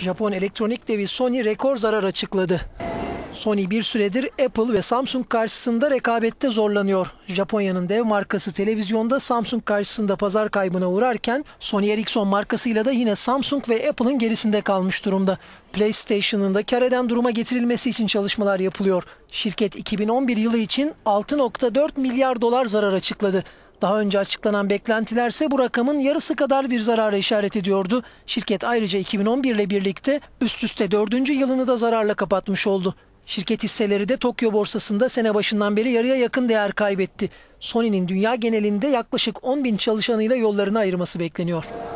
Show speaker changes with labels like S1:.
S1: Japon elektronik devi Sony rekor zarar açıkladı. Sony bir süredir Apple ve Samsung karşısında rekabette zorlanıyor. Japonya'nın dev markası televizyonda Samsung karşısında pazar kaybına uğrarken Sony Ericsson markasıyla da yine Samsung ve Apple'ın gerisinde kalmış durumda. PlayStation'ın da kar eden duruma getirilmesi için çalışmalar yapılıyor. Şirket 2011 yılı için 6.4 milyar dolar zarar açıkladı. Daha önce açıklanan beklentilerse bu rakamın yarısı kadar bir zarara işaret ediyordu. Şirket ayrıca 2011 ile birlikte üst üste dördüncü yılını da zararla kapatmış oldu. Şirket hisseleri de Tokyo borsasında sene başından beri yarıya yakın değer kaybetti. Sony'nin dünya genelinde yaklaşık 10 bin çalışanıyla yollarını ayırması bekleniyor.